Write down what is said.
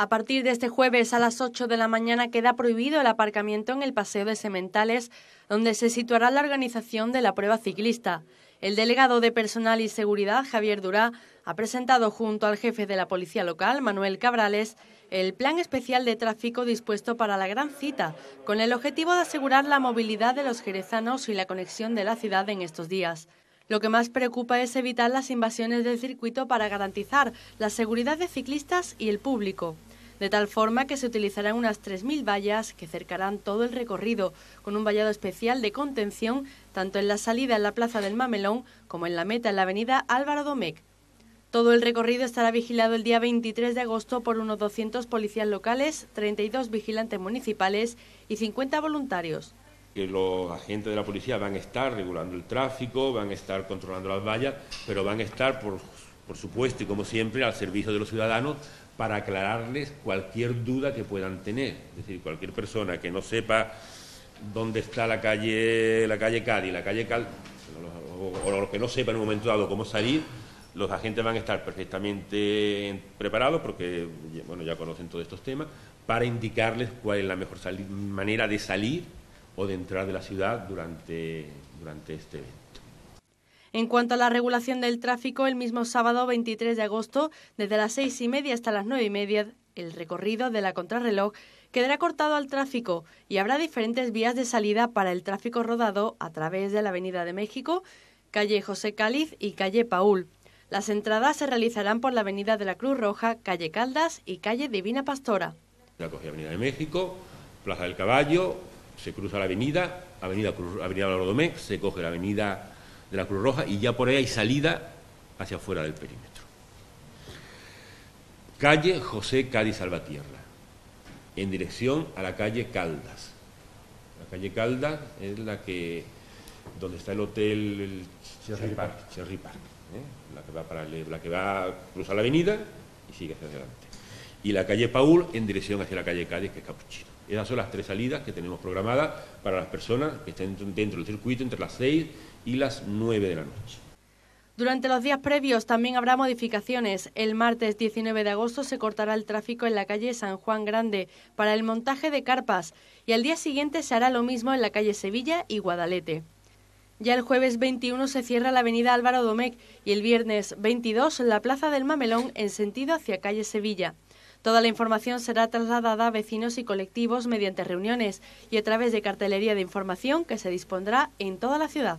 A partir de este jueves a las 8 de la mañana queda prohibido el aparcamiento en el Paseo de Sementales, donde se situará la organización de la prueba ciclista. El delegado de Personal y Seguridad, Javier Durá, ha presentado junto al jefe de la Policía Local, Manuel Cabrales, el plan especial de tráfico dispuesto para la gran cita, con el objetivo de asegurar la movilidad de los jerezanos y la conexión de la ciudad en estos días. Lo que más preocupa es evitar las invasiones del circuito para garantizar la seguridad de ciclistas y el público de tal forma que se utilizarán unas 3.000 vallas que cercarán todo el recorrido, con un vallado especial de contención tanto en la salida en la Plaza del Mamelón como en la meta en la avenida Álvaro Domecq. Todo el recorrido estará vigilado el día 23 de agosto por unos 200 policías locales, 32 vigilantes municipales y 50 voluntarios. los agentes de la policía van a estar regulando el tráfico, van a estar controlando las vallas, pero van a estar por por supuesto y como siempre, al servicio de los ciudadanos para aclararles cualquier duda que puedan tener. Es decir, cualquier persona que no sepa dónde está la calle, la calle Cádiz, la calle Cal, o, que no sepa en un momento dado cómo salir, los agentes van a estar perfectamente preparados porque bueno, ya conocen todos estos temas para indicarles cuál es la mejor manera de salir o de entrar de la ciudad durante, durante este evento. En cuanto a la regulación del tráfico, el mismo sábado 23 de agosto, desde las seis y media hasta las nueve y media, el recorrido de la contrarreloj quedará cortado al tráfico y habrá diferentes vías de salida para el tráfico rodado a través de la Avenida de México, calle José Cáliz y calle Paul. Las entradas se realizarán por la Avenida de la Cruz Roja, calle Caldas y calle Divina Pastora. La Avenida de México, Plaza del Caballo, se cruza la avenida, Avenida, avenida se coge la Avenida de la Cruz Roja y ya por ahí hay salida hacia afuera del perímetro. Calle José Cádiz Salvatierra, en dirección a la calle Caldas. La calle Caldas es la que donde está el hotel el Cherry Park, ¿eh? la, que va para la que va a cruzar la avenida y sigue hacia adelante y la calle Paul en dirección hacia la calle Cádiz, que es Capuchino. Esas son las tres salidas que tenemos programadas para las personas que estén dentro del circuito entre las 6 y las 9 de la noche. Durante los días previos también habrá modificaciones. El martes 19 de agosto se cortará el tráfico en la calle San Juan Grande para el montaje de carpas y al día siguiente se hará lo mismo en la calle Sevilla y Guadalete. Ya el jueves 21 se cierra la avenida Álvaro Domecq y el viernes 22 la plaza del Mamelón en sentido hacia calle Sevilla. Toda la información será trasladada a vecinos y colectivos mediante reuniones y a través de cartelería de información que se dispondrá en toda la ciudad.